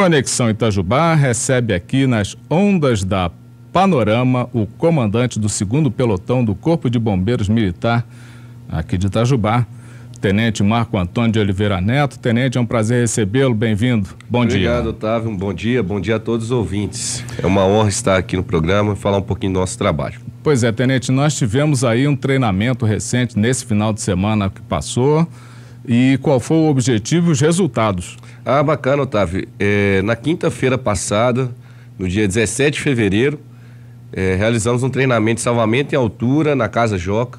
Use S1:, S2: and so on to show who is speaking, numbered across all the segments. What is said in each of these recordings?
S1: Conexão Itajubá recebe aqui nas ondas da Panorama o comandante do segundo pelotão do Corpo de Bombeiros Militar aqui de Itajubá, Tenente Marco Antônio de Oliveira Neto. Tenente, é um prazer recebê-lo. Bem-vindo. Bom Obrigado, dia. Obrigado,
S2: Otávio. Um bom dia. Bom dia a todos os ouvintes. É uma honra estar aqui no programa e falar um pouquinho do nosso trabalho.
S1: Pois é, Tenente, nós tivemos aí um treinamento recente nesse final de semana que passou. E qual foi
S2: o objetivo e os resultados? Ah, bacana, Otávio. É, na quinta-feira passada, no dia 17 de fevereiro, é, realizamos um treinamento de salvamento em altura na Casa Joca.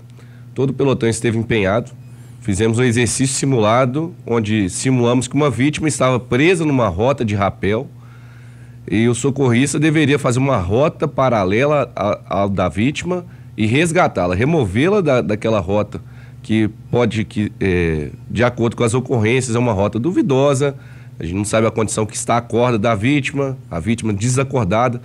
S2: Todo o pelotão esteve empenhado. Fizemos um exercício simulado, onde simulamos que uma vítima estava presa numa rota de rapel e o socorrista deveria fazer uma rota paralela à da vítima e resgatá-la, removê-la da, daquela rota que pode que, é, de acordo com as ocorrências, é uma rota duvidosa. A gente não sabe a condição que está a corda da vítima, a vítima desacordada.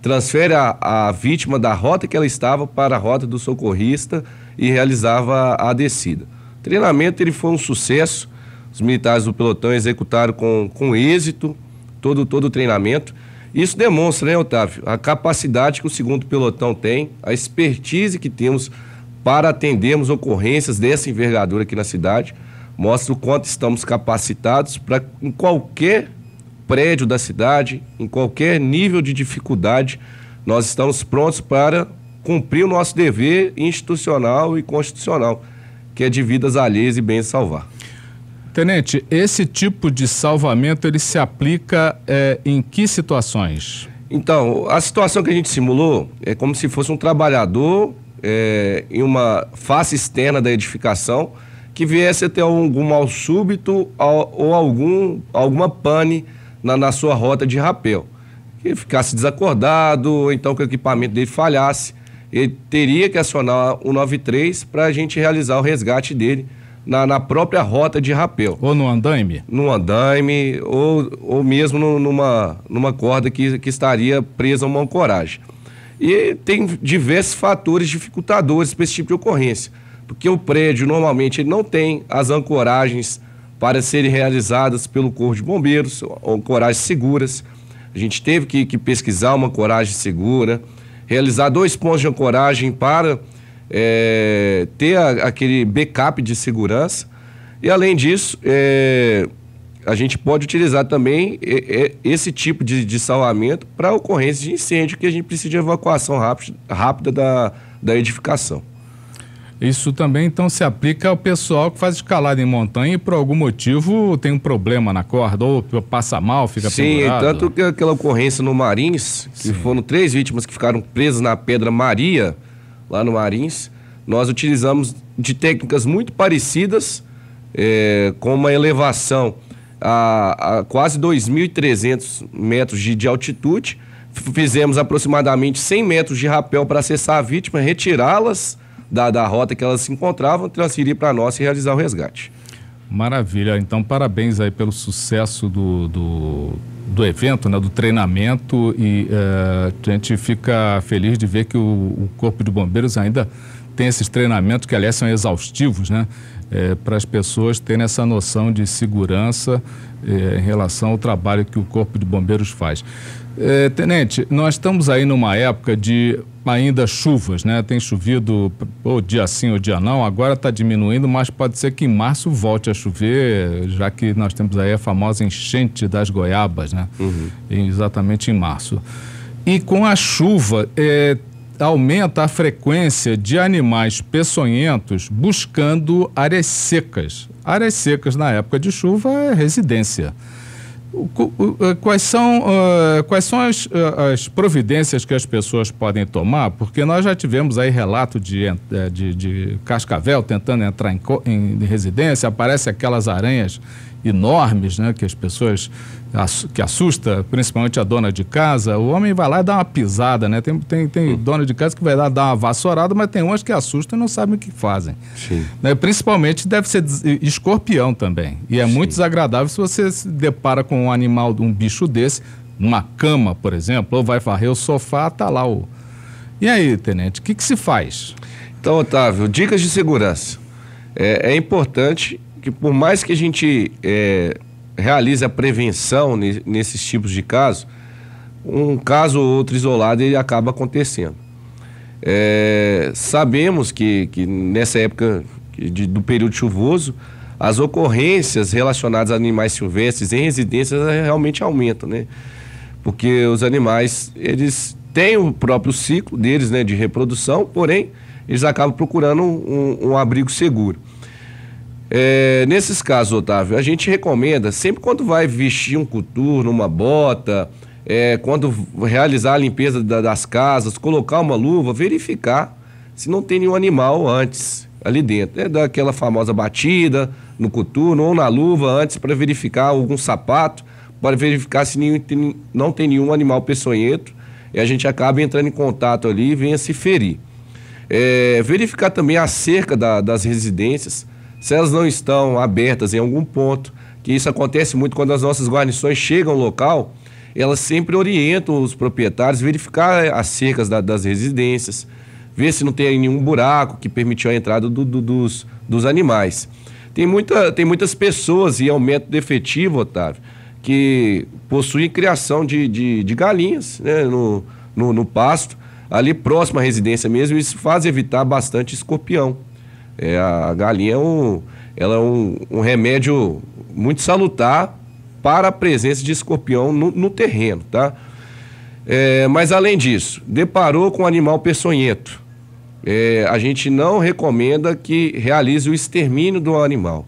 S2: Transfere a, a vítima da rota que ela estava para a rota do socorrista e realizava a descida. O treinamento ele foi um sucesso. Os militares do pelotão executaram com, com êxito todo, todo o treinamento. Isso demonstra, né, Otávio, a capacidade que o segundo pelotão tem, a expertise que temos para atendermos ocorrências dessa envergadura aqui na cidade. Mostra o quanto estamos capacitados para, em qualquer prédio da cidade, em qualquer nível de dificuldade, nós estamos prontos para cumprir o nosso dever institucional e constitucional, que é de vidas alheias e bens salvar.
S1: Tenente, esse tipo de salvamento ele se aplica é, em que situações?
S2: Então, a situação que a gente simulou é como se fosse um trabalhador é, em uma face externa da edificação que viesse a ter algum mal súbito ou algum, alguma pane na, na sua rota de rapel. Que ficasse desacordado, ou então que o equipamento dele falhasse. Ele teria que acionar o 93 para a gente realizar o resgate dele na, na, própria rota de rapel. Ou no andaime? No andaime, ou, ou mesmo no, numa, numa corda que, que estaria presa a uma ancoragem. E tem diversos fatores dificultadores para esse tipo de ocorrência, porque o prédio normalmente ele não tem as ancoragens para serem realizadas pelo Corpo de Bombeiros, ancoragens seguras. A gente teve que, que pesquisar uma ancoragem segura, realizar dois pontos de ancoragem para é, ter a, aquele backup de segurança. E além disso, é, a gente pode utilizar também esse tipo de, de salvamento para ocorrência de incêndio, que a gente precisa de evacuação rápida, rápida da, da edificação.
S1: Isso também então se aplica ao pessoal que faz escalada em montanha e por algum motivo tem um problema na corda, ou passa mal, fica Sim, tanto
S2: que aquela ocorrência no Marins, que Sim. foram três vítimas que ficaram presas na Pedra Maria, lá no Marins, nós utilizamos de técnicas muito parecidas, é, com uma elevação a, a quase 2.300 metros de, de altitude. Fizemos aproximadamente 100 metros de rapel para acessar a vítima, retirá-las da, da rota que elas se encontravam, transferir para nós e realizar o resgate.
S1: Maravilha. Então, parabéns aí pelo sucesso do, do, do evento, né, do treinamento. E eh, a gente fica feliz de ver que o, o Corpo de Bombeiros ainda tem esses treinamentos que, aliás, são exaustivos, né? é, para as pessoas terem essa noção de segurança é, em relação ao trabalho que o Corpo de Bombeiros faz. É, tenente, nós estamos aí numa época de ainda chuvas, né? Tem chovido ou dia sim ou dia não, agora está diminuindo, mas pode ser que em março volte a chover, já que nós temos aí a famosa enchente das goiabas, né? Uhum. Exatamente em março. E com a chuva, é, aumenta a frequência de animais peçonhentos buscando áreas secas. Áreas secas na época de chuva é residência. Eh, quais são, uh, quais são as, eh, as, providências que as pessoas podem tomar? Porque nós já tivemos aí relato de, de, de cascavel tentando entrar em, em residência, aparece aquelas aranhas enormes, né, que as pessoas que assusta, principalmente a dona de casa, o homem vai lá e dá uma pisada, né? Tem, tem, tem hum. dona de casa que vai lá dar uma vassourada, mas tem umas que assustam e não sabem o que fazem. Sim. Né? Principalmente deve ser escorpião também. E é Sim. muito desagradável se você se depara com um animal, um bicho desse, numa cama, por exemplo, ou vai varrer o sofá, tá lá o. E aí, tenente, o que, que se faz?
S2: Então, Otávio, dicas de segurança. é, é importante que por mais que a gente é, realize a prevenção nesses tipos de casos, um caso ou outro isolado ele acaba acontecendo. É, sabemos que, que nessa época de, do período chuvoso, as ocorrências relacionadas a animais silvestres em residências realmente aumentam, né? Porque os animais, eles têm o próprio ciclo deles, né, de reprodução, porém, eles acabam procurando um, um abrigo seguro. É, nesses casos, Otávio, a gente recomenda, sempre quando vai vestir um coturno, uma bota, é, quando realizar a limpeza da, das casas, colocar uma luva, verificar se não tem nenhum animal antes ali dentro. É daquela famosa batida no coturno ou na luva antes para verificar algum sapato, para verificar se nenhum, tem, não tem nenhum animal peçonhento e a gente acaba entrando em contato ali e venha se ferir. É, verificar também a cerca da, das residências, se elas não estão abertas em algum ponto, que isso acontece muito quando as nossas guarnições chegam ao local, elas sempre orientam os proprietários verificar as cercas da, das residências, ver se não tem nenhum buraco que permitiu a entrada do, do, dos, dos animais. Tem, muita, tem muitas pessoas, e é um método efetivo, Otávio, que possuem criação de, de, de galinhas né, no, no, no pasto, ali próximo à residência mesmo, isso faz evitar bastante escorpião. É, a galinha é um, ela é um, um remédio muito salutar para a presença de escorpião no, no terreno, tá? É, mas além disso, deparou com um animal peçonhento. É, a gente não recomenda que realize o extermínio do animal.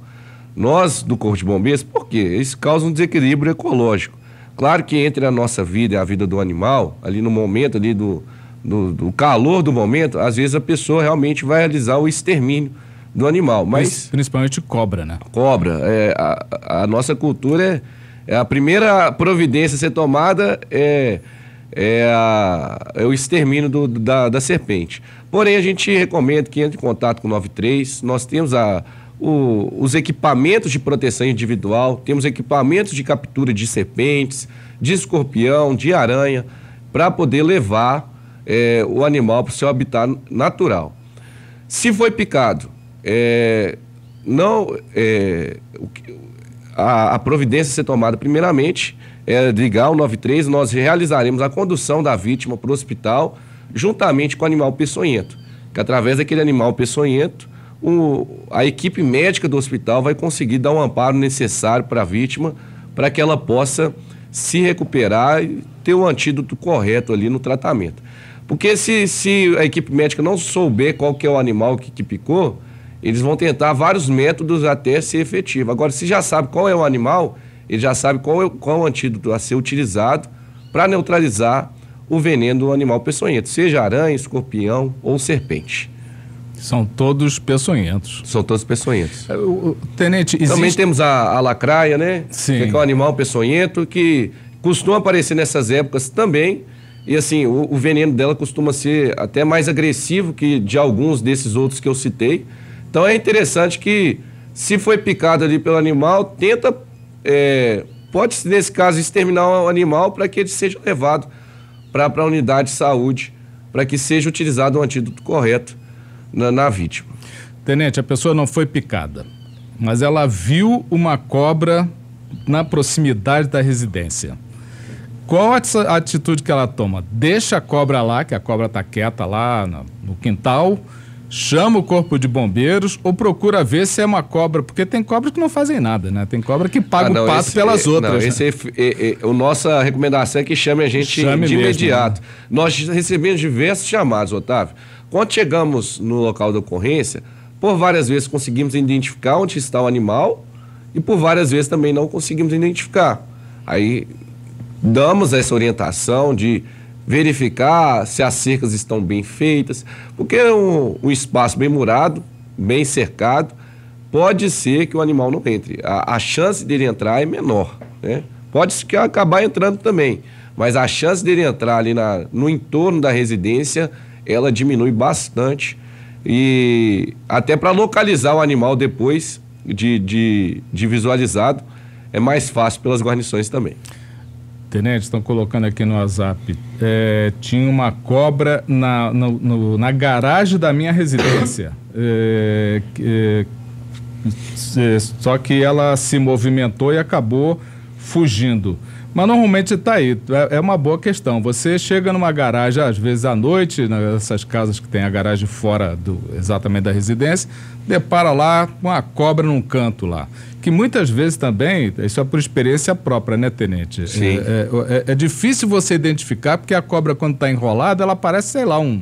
S2: Nós, do Corpo de Bombeiros, por quê? Isso causa um desequilíbrio ecológico. Claro que entre a nossa vida e a vida do animal, ali no momento ali do, do, do, calor do momento, às vezes a pessoa realmente vai realizar o extermínio do animal. Mas, principalmente cobra, né? Cobra. É, a, a nossa cultura é, é, a primeira providência a ser tomada é é, a, é, o extermínio do, da, da, serpente. Porém, a gente recomenda que entre em contato com o 93. Nós temos a, o, os equipamentos de proteção individual, temos equipamentos de captura de serpentes, de escorpião, de aranha, para poder levar é, o animal para o seu habitat natural. Se foi picado, é, não é, a, a, providência a ser tomada primeiramente é ligar o 93, nós realizaremos a condução da vítima para o hospital juntamente com o animal peçonhento, que através daquele animal peçonhento o, a equipe médica do hospital vai conseguir dar o um amparo necessário para a vítima para que ela possa se recuperar e ter o um antídoto correto ali no tratamento. Porque se, se a equipe médica não souber qual que é o animal que, que picou, eles vão tentar vários métodos até ser efetivo. Agora, se já sabe qual é o animal, ele já sabe qual, é, qual é o antídoto a ser utilizado para neutralizar o veneno do animal peçonhento, seja aranha, escorpião ou serpente.
S1: São todos peçonhentos. São todos peçonhentos. É,
S2: tenente, existe... Também temos a, a lacraia, né? Sim. É que é um animal peçonhento que costuma aparecer nessas épocas também, e assim, o, o, veneno dela costuma ser até mais agressivo que de alguns desses outros que eu citei. Então é interessante que, se foi picado ali pelo animal, tenta, é, pode nesse caso, exterminar o animal para que ele seja levado para a unidade de saúde, para que seja utilizado um antídoto correto na, na vítima. Tenente, a pessoa não foi picada, mas ela viu uma
S1: cobra na proximidade da residência. Qual a atitude que ela toma? Deixa a cobra lá, que a cobra está quieta lá no quintal, chama o corpo de bombeiros ou procura ver se é uma cobra, porque tem cobras que não fazem nada, né? Tem cobra que paga ah, não, o pato esse, pelas é, outras. Não, né? esse
S2: é, é, é, a nossa recomendação é que chame a gente chame de mesmo, imediato. Né? Nós recebemos diversos chamados, Otávio. Quando chegamos no local da ocorrência, por várias vezes conseguimos identificar onde está o animal e por várias vezes também não conseguimos identificar. Aí damos essa orientação de verificar se as cercas estão bem feitas, porque é um, um espaço bem murado, bem cercado, pode ser que o animal não entre. A, a chance dele entrar é menor, né? Pode que acabar entrando também, mas a chance dele entrar ali na, no entorno da residência, ela diminui bastante e até para localizar o animal depois de, de, de visualizado, é mais fácil pelas guarnições também
S1: estão colocando aqui no WhatsApp. É, tinha uma cobra na, no, no, na garagem da minha residência. É, é, é, só que ela se movimentou e acabou fugindo. Mas normalmente está aí. É, é uma boa questão. Você chega numa garagem, às vezes à noite, nessas né, casas que tem a garagem fora do exatamente da residência, depara lá com uma cobra num canto lá. Que muitas vezes também, isso é por experiência própria, né, Tenente? Sim. É, é, é, é difícil você identificar, porque a cobra, quando está enrolada, ela parece, sei lá, um,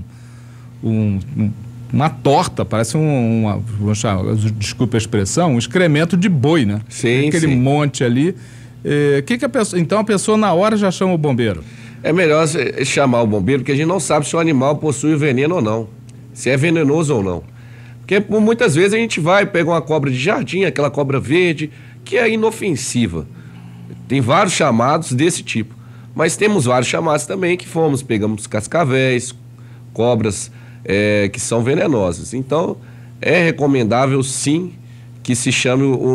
S1: um, um uma torta, parece um, uma, chamar, desculpe a expressão, um excremento de boi, né? Sim, Aquele sim.
S2: monte ali. É, que que a pessoa, então a pessoa na hora já chama o bombeiro? É melhor chamar o bombeiro, porque a gente não sabe se o animal possui veneno ou não, se é venenoso ou não. Porque muitas vezes a gente vai, pega uma cobra de jardim, aquela cobra verde, que é inofensiva. Tem vários chamados desse tipo. Mas temos vários chamados também que fomos, pegamos cascavéis, cobras é, que são venenosas. Então, é recomendável sim que se chame o, o,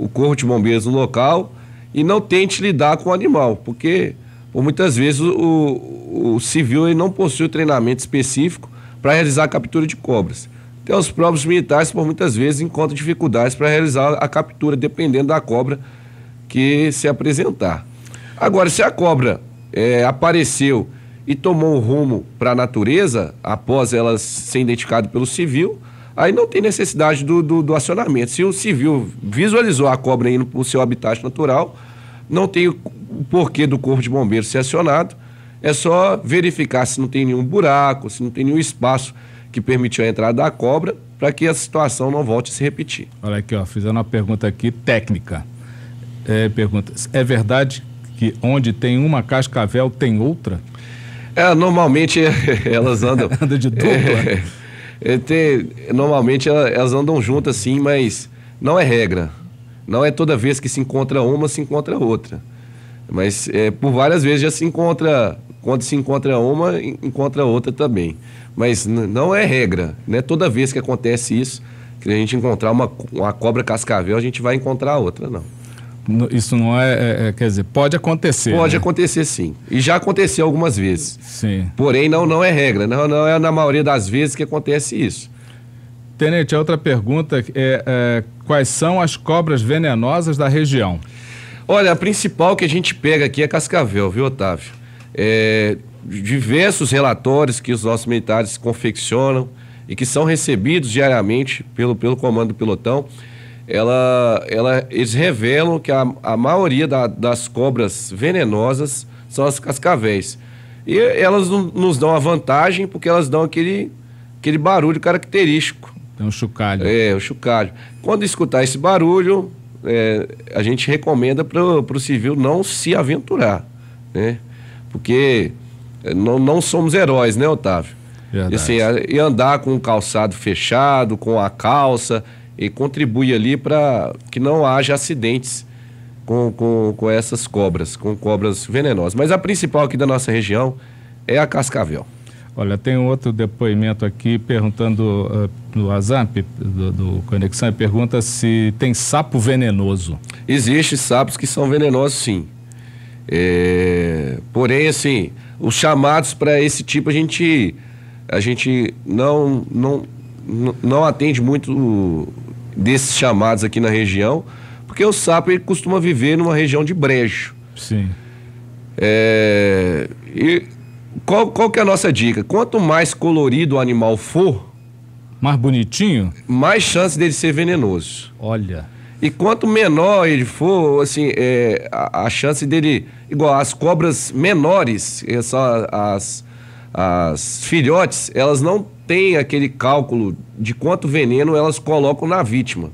S2: o, o corpo de bombeiros no local e não tente lidar com o animal, porque por muitas vezes o, o civil ele não possui treinamento específico para realizar a captura de cobras. Então, os próprios militares, por muitas vezes, encontram dificuldades para realizar a captura, dependendo da cobra que se apresentar. Agora, se a cobra é, apareceu e tomou um rumo para a natureza, após ela ser identificada pelo civil, Aí não tem necessidade do, do, do acionamento. Se o civil visualizou a cobra indo para o seu habitat natural, não tem o porquê do corpo de bombeiros ser acionado. É só verificar se não tem nenhum buraco, se não tem nenhum espaço que permitiu a entrada da cobra, para que a situação não volte a se repetir.
S1: Olha aqui, ó, fizeram uma pergunta aqui técnica. É, pergunta, é verdade que onde tem uma cascavel tem outra?
S2: É, normalmente elas andam. andam de dupla? É, é, normalmente elas andam juntas sim, mas não é regra. Não é toda vez que se encontra uma, se encontra outra. Mas é, por várias vezes já se encontra, quando se encontra uma, encontra outra também. Mas não é regra, né? Toda vez que acontece isso, que a gente encontrar uma, uma cobra cascavel, a gente vai encontrar outra, não.
S1: Isso não é, é, é, quer dizer, pode acontecer. Pode né?
S2: acontecer sim. E já aconteceu algumas vezes. Sim. Porém, não, não é regra. Não, não é na maioria das vezes que acontece isso.
S1: Tenente, a outra pergunta é, é quais são as cobras venenosas da
S2: região? Olha, a principal que a gente pega aqui é cascavel, viu, Otávio? É, diversos relatórios que os nossos militares confeccionam e que são recebidos diariamente pelo, pelo comando do pelotão ela, ela, eles revelam que a, a maioria da, das cobras venenosas são as cascavéis. E elas nos dão a vantagem porque elas dão aquele, aquele barulho característico. É um chocalho. É, o chocalho. Quando escutar esse barulho, é, a gente recomenda para o civil não se aventurar, né? Porque é, não, não somos heróis, né, Otávio? Assim, Verdade. Assim, e andar com o calçado fechado, com a calça e contribui ali para que não haja acidentes com, com, com essas cobras, com cobras venenosas. Mas a principal aqui da nossa região é a cascavel.
S1: Olha, tem outro depoimento aqui perguntando uh, no WhatsApp do, do Conexão, pergunta se tem sapo venenoso.
S2: Existem sapos que são venenosos, sim. É, porém, assim, os chamados para esse tipo a gente, a gente não, não, não atende muito desses chamados aqui na região, porque o sapo ele costuma viver numa região de brejo. Sim. É, e qual, qual que é a nossa dica? Quanto mais colorido o animal for, mais bonitinho, mais chance dele ser venenoso. Olha. E quanto menor ele for, assim, é, a, a, chance dele. Igual as cobras menores, só as, as filhotes, elas não tem aquele cálculo de quanto veneno elas colocam na vítima.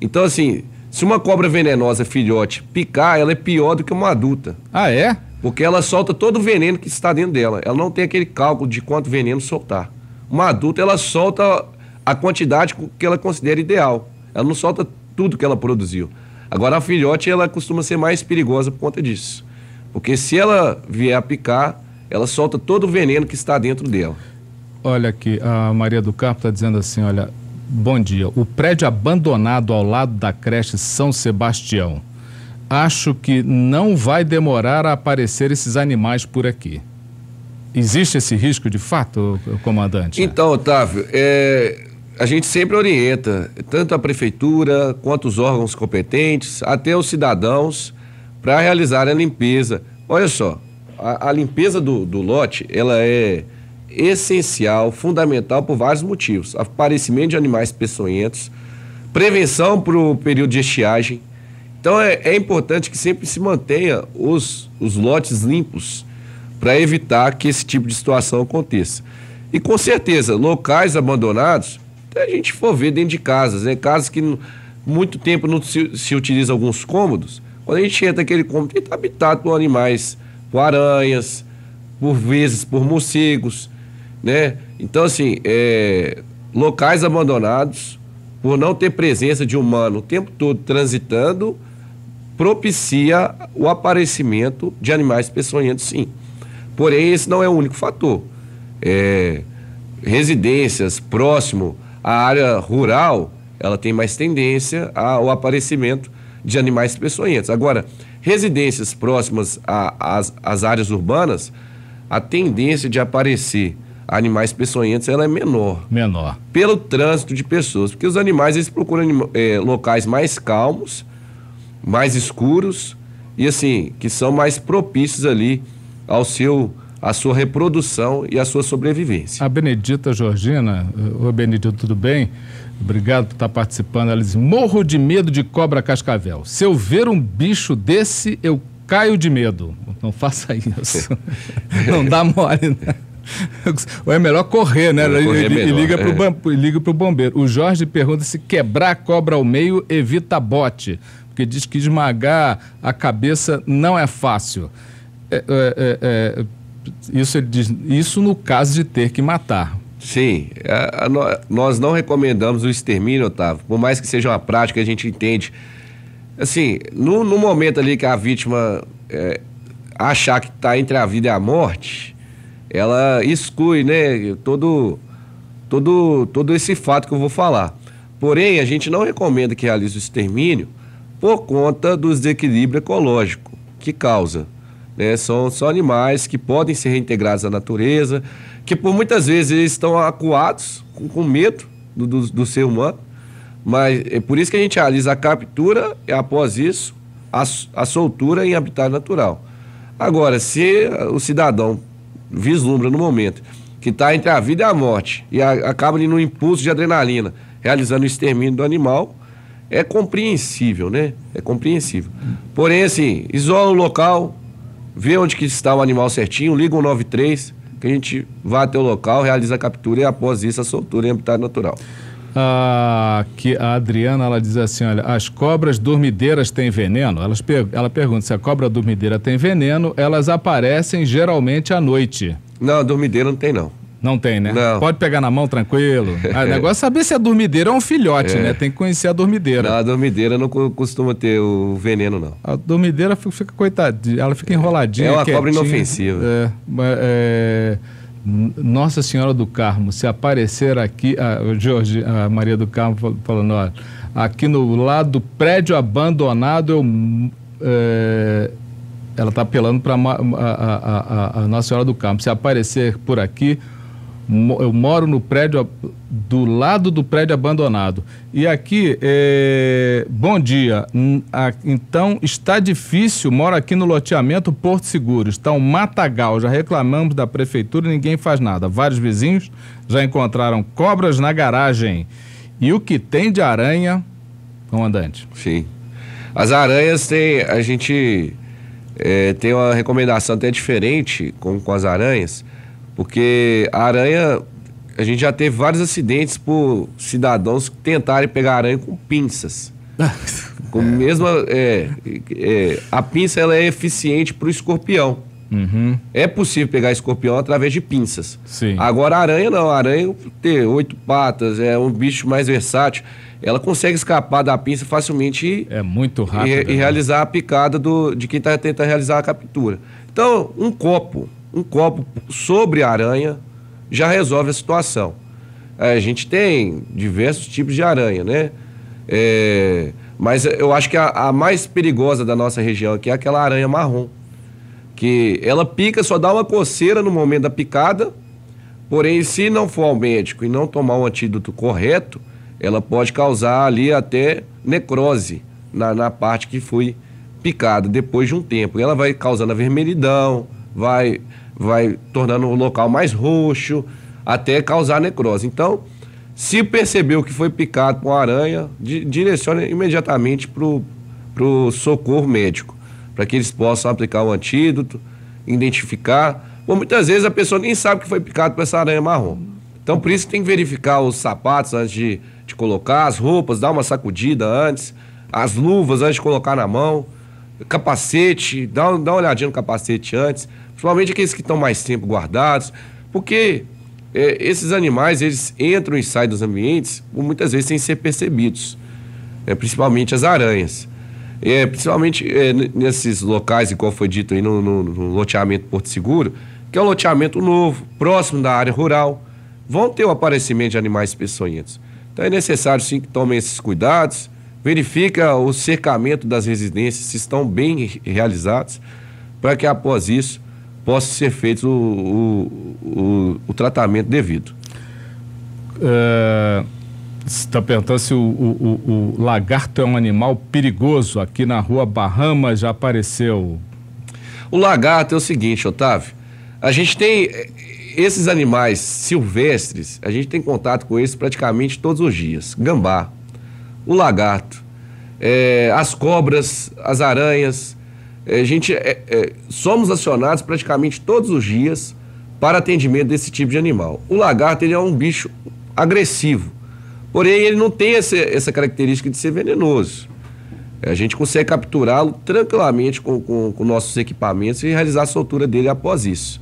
S2: Então, assim, se uma cobra venenosa filhote picar, ela é pior do que uma adulta. Ah, é? Porque ela solta todo o veneno que está dentro dela. Ela não tem aquele cálculo de quanto veneno soltar. Uma adulta, ela solta a quantidade que ela considera ideal. Ela não solta tudo que ela produziu. Agora, a filhote, ela costuma ser mais perigosa por conta disso. Porque se ela vier a picar, ela solta todo o veneno que está dentro dela.
S1: Olha aqui, a Maria do Carpo está dizendo assim, olha, bom dia. O prédio abandonado ao lado da creche São Sebastião. Acho que não vai demorar a aparecer esses animais por aqui. Existe esse risco de fato, comandante?
S2: Então, Otávio, é, a gente sempre orienta, tanto a prefeitura quanto os órgãos competentes, até os cidadãos, para realizar a limpeza. Olha só, a, a limpeza do, do lote, ela é essencial, fundamental por vários motivos. Aparecimento de animais peçonhentos, prevenção para o período de estiagem. Então é, é, importante que sempre se mantenha os, os lotes limpos para evitar que esse tipo de situação aconteça. E com certeza, locais abandonados, até a gente for ver dentro de casas, né? Casas que muito tempo não se, se utiliza alguns cômodos. Quando a gente entra aquele cômodo, ele está habitado por animais, por aranhas, por vezes por morcegos né? Então, assim, é, locais abandonados, por não ter presença de humano o tempo todo transitando, propicia o aparecimento de animais peçonhentos, sim. Porém, esse não é o único fator. É, residências próximo à área rural, ela tem mais tendência ao aparecimento de animais peçonhentos. Agora, residências próximas às áreas urbanas, a tendência de aparecer animais peçonhentos, ela é menor. Menor. Pelo trânsito de pessoas, porque os animais eles procuram é, locais mais calmos, mais escuros e assim que são mais propícios ali ao seu a sua reprodução e a sua sobrevivência.
S1: A Benedita Georgina, eh, o Benedito, tudo bem? Obrigado por estar participando. Ela diz: morro de medo de cobra cascavel. Se eu ver um bicho desse, eu caio de medo. Não faça isso. Não dá mole, né? Ou é melhor correr, né? correr é e, melhor. liga para o é. liga pro bombeiro. O Jorge pergunta se quebrar a cobra ao meio evita bote, porque diz que esmagar a cabeça não é fácil. É, é, é, é
S2: isso ele diz, isso no caso de ter que matar. Sim, a, a, nós não recomendamos o extermínio, Otávio, por mais que seja uma prática, a gente entende. Assim, no, no momento ali que a vítima achar que está entre a vida e a morte, ela exclui, né, todo, todo, todo esse fato que eu vou falar. Porém, a gente não recomenda que realize o extermínio por conta do desequilíbrio ecológico que causa. Né? São, são animais que podem ser reintegrados à natureza, que por muitas vezes eles estão acuados, com, com medo do, do, do, ser humano. Mas é por isso que a gente realiza a captura e, após isso, a, a soltura em habitat natural. Agora, se o cidadão vislumbra no momento, que está entre a vida e a morte, e a, acaba ali impulso de adrenalina, realizando o extermínio do animal, é compreensível, né? É compreensível. Porém, assim, isola o local, vê onde que está o animal certinho, liga o 93, que a gente vá até o local, realiza a captura e após isso a soltura em habitat natural
S1: a, que a Adriana ela diz assim: olha, as cobras dormideiras têm veneno? Elas, ela pergunta se a cobra dormideira tem veneno, elas aparecem geralmente à noite. Não, dormideira não tem, não. Não tem, né? Não. Pode pegar na mão tranquilo. Ah, o negócio é saber se a dormideira é um filhote, é. né? Tem que conhecer a dormideira. Não, a dormideira não costuma ter o veneno, não. A dormideira fica, fica coitadinha, ela fica enroladinha. É uma quietinha. cobra inofensiva. É, é, nossa Senhora do Carmo, se aparecer aqui, a, Jorge, a Maria do Carmo falando, olha, aqui no lado do prédio abandonado, eu, é, ela está apelando para a, a, a, a Nossa Senhora do Carmo. Se aparecer por aqui, eu moro no prédio do lado do prédio abandonado. E aqui, é... bom dia. Então está difícil, moro aqui no loteamento Porto Seguro. Está um matagal, já reclamamos da prefeitura e ninguém faz nada. Vários vizinhos já encontraram cobras na garagem.
S2: E o que tem de aranha, comandante? Sim. As aranhas tem. A gente é, tem uma recomendação até diferente com, com as aranhas porque a aranha, a gente já teve vários acidentes por cidadãos que tentarem pegar aranha com pinças. com é. mesma. É, é, a pinça ela é eficiente para o escorpião. Uhum. É possível pegar escorpião através de pinças. Sim. Agora, a aranha não. A aranha tem oito patas, é um bicho mais versátil. Ela consegue escapar da pinça facilmente é muito rápido, e, né? e realizar a picada do, de quem está tentando realizar a captura. Então, um copo um copo sobre a aranha já resolve a situação. É, a gente tem diversos tipos de aranha, né? É, mas eu acho que a, a, mais perigosa da nossa região aqui é aquela aranha marrom. Que ela pica, só dá uma coceira no momento da picada, porém, se não for ao médico e não tomar o antídoto correto, ela pode causar ali até necrose na, na parte que foi picada depois de um tempo. Ela vai causando a vermelhidão, vai, vai tornando o local mais roxo, até causar necrose. Então, se percebeu que foi picado por aranha, direcione imediatamente para o socorro médico, para que eles possam aplicar o antídoto, identificar. Bom, muitas vezes a pessoa nem sabe que foi picado por essa aranha marrom. Então, por isso tem que verificar os sapatos antes de, de colocar, as roupas, dar uma sacudida antes, as luvas antes de colocar na mão capacete, dá, dá uma olhadinha no capacete antes, principalmente aqueles que estão mais tempo guardados, porque é, esses animais eles entram e saem dos ambientes muitas vezes sem ser percebidos, é, principalmente as aranhas. É, principalmente é, nesses locais, igual foi dito aí no, no, no loteamento Porto Seguro, que é um loteamento novo, próximo da área rural, vão ter o aparecimento de animais peçonhentos. Então é necessário sim que tomem esses cuidados, verifica o cercamento das residências, se estão bem realizados, para que após isso possa ser feito o, o, o, o tratamento devido.
S1: É, você está perguntando se o, o, o, lagarto é um animal perigoso. Aqui na rua
S2: Barrama já apareceu. O lagarto é o seguinte, Otávio. A gente tem eh, esses animais silvestres, a gente tem contato com eles praticamente todos os dias. Gambá, o lagarto, é, as cobras, as aranhas. É, gente, é, é, somos acionados praticamente todos os dias para atendimento desse tipo de animal. O lagarto ele é um bicho agressivo, porém ele não tem essa, essa característica de ser venenoso. É, a gente consegue capturá-lo tranquilamente com, com, com, nossos equipamentos e realizar a soltura dele após isso.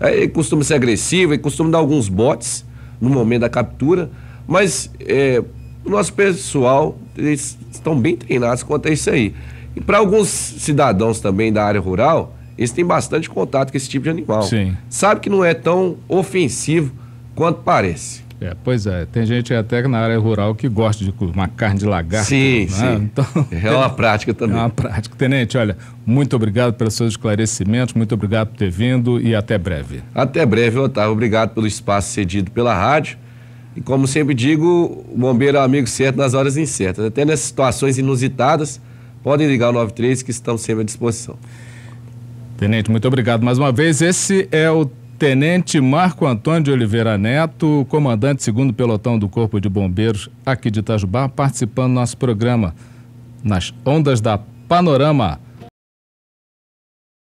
S2: É, ele costuma ser agressivo, ele costuma dar alguns botes no momento da captura, mas é, o nosso pessoal, eles estão bem treinados quanto a isso aí. E para alguns cidadãos também da área rural, eles têm bastante contato com esse tipo de animal. Sim. Sabe que não é tão ofensivo quanto parece.
S1: É, pois é, tem gente até na área rural que gosta de uma carne de lagarto. Sim, né? sim. Então, é uma
S2: prática também. É uma
S1: prática. Tenente, olha, muito obrigado pelos seus esclarecimentos, muito obrigado por ter vindo e até breve.
S2: Até breve, Otávio. Obrigado pelo espaço cedido pela rádio. E como sempre digo, o bombeiro é o amigo certo nas horas incertas. Até nessas situações inusitadas, podem ligar o 93 que estão sempre à disposição. Tenente, muito obrigado mais uma vez. Esse é
S1: o Tenente Marco Antônio de Oliveira Neto, comandante segundo pelotão do Corpo de Bombeiros aqui de Itajubá, participando do nosso programa nas ondas da Panorama.